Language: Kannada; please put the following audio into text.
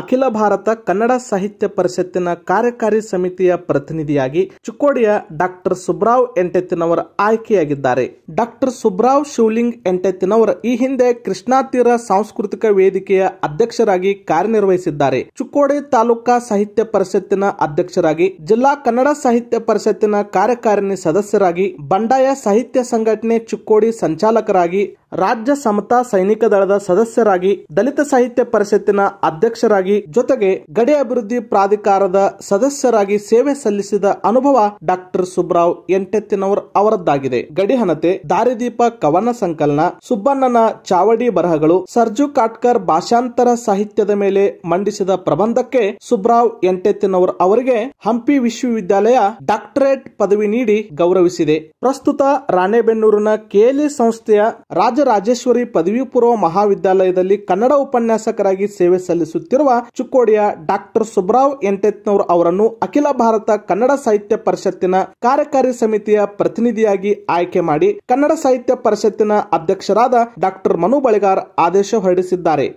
ಅಖಿಲ ಭಾರತ ಕನ್ನಡ ಸಾಹಿತ್ಯ ಪರಿಷತ್ತಿನ ಕಾರ್ಯಕಾರಿ ಸಮಿತಿಯ ಪ್ರತಿನಿಧಿಯಾಗಿ ಚಿಕ್ಕೋಡಿಯ ಡಾಕ್ಟರ್ ಸುಬ್ರಾವ್ ಎಂಟೆತ್ತಿನವರ ಆಯ್ಕೆಯಾಗಿದ್ದಾರೆ ಡಾಕ್ಟರ್ ಸುಬ್ರಾವ್ ಶಿವಲಿಂಗ್ ಎಂಟೆತ್ತಿನವರ ಈ ಹಿಂದೆ ಕೃಷ್ಣಾತೀರ ಸಾಂಸ್ಕೃತಿಕ ವೇದಿಕೆಯ ಅಧ್ಯಕ್ಷರಾಗಿ ಕಾರ್ಯನಿರ್ವಹಿಸಿದ್ದಾರೆ ಚಿಕ್ಕೋಡಿ ತಾಲೂಕಾ ಸಾಹಿತ್ಯ ಪರಿಷತ್ತಿನ ಅಧ್ಯಕ್ಷರಾಗಿ ಜಿಲ್ಲಾ ಕನ್ನಡ ಸಾಹಿತ್ಯ ಪರಿಷತ್ತಿನ ಕಾರ್ಯಕಾರಿಣಿ ಸದಸ್ಯರಾಗಿ ಬಂಡಾಯ ಸಾಹಿತ್ಯ ಸಂಘಟನೆ ಚಿಕ್ಕೋಡಿ ಸಂಚಾಲಕರಾಗಿ ರಾಜ್ಯ ಸಮತಾ ಸೈನಿಕ ದಳದ ಸದಸ್ಯರಾಗಿ ದಲಿತ ಸಾಹಿತ್ಯ ಪರಿಷತ್ತಿನ ಅಧ್ಯಕ್ಷರಾಗಿ ಜೊತೆಗೆ ಗಡಿ ಅಭಿವೃದ್ಧಿ ಪ್ರಾಧಿಕಾರದ ಸದಸ್ಯರಾಗಿ ಸೇವೆ ಸಲ್ಲಿಸಿದ ಅನುಭವ ಡಾಕ್ಟರ್ ಸುಬ್ರಾವ್ ಎಂಟೆತ್ತಿನವರ್ ಅವರದ್ದಾಗಿದೆ ಹನತೆ ದಾರಿದೀಪ ಕವನ ಸಂಕಲನ ಸುಬ್ಬಣ್ಣನ ಚಾವಡಿ ಬರಹಗಳು ಸರ್ಜು ಕಾಟ್ಕರ್ ಭಾಷಾಂತರ ಸಾಹಿತ್ಯದ ಮೇಲೆ ಮಂಡಿಸಿದ ಪ್ರಬಂಧಕ್ಕೆ ಸುಬ್ರಾವ್ ಎಂಟೆತ್ತಿನವರ್ ಅವರಿಗೆ ಹಂಪಿ ವಿಶ್ವವಿದ್ಯಾಲಯ ಡಾಕ್ಟರೇಟ್ ಪದವಿ ನೀಡಿ ಗೌರವಿಸಿದೆ ಪ್ರಸ್ತುತ ರಾಣೆಬೆನ್ನೂರಿನ ಕೇಲಿ ಸಂಸ್ಥೆಯ ರಾಜ ರಾಜೇಶ್ವರಿ ಪದವಿ ಪೂರ್ವ ಮಹಾವಿದ್ಯಾಲಯದಲ್ಲಿ ಕನ್ನಡ ಉಪನ್ಯಾಸಕರಾಗಿ ಸೇವೆ ಸಲ್ಲಿಸುತ್ತಿರುವ ಚುಕ್ಕೋಡಿಯ ಡಾಕ್ಟರ್ ಸುಬ್ರಾವ್ ಎಂಟೆತ್ನವರ್ ಅವರನ್ನು ಅಖಿಲ ಭಾರತ ಕನ್ನಡ ಸಾಹಿತ್ಯ ಪರಿಷತ್ತಿನ ಕಾರ್ಯಕಾರಿ ಸಮಿತಿಯ ಪ್ರತಿನಿಧಿಯಾಗಿ ಆಯ್ಕೆ ಮಾಡಿ ಕನ್ನಡ ಸಾಹಿತ್ಯ ಪರಿಷತ್ತಿನ ಅಧ್ಯಕ್ಷರಾದ ಡಾಕ್ಟರ್ ಮನು ಬಳಿಗಾರ್ ಆದೇಶ ಹೊರಡಿಸಿದ್ದಾರೆ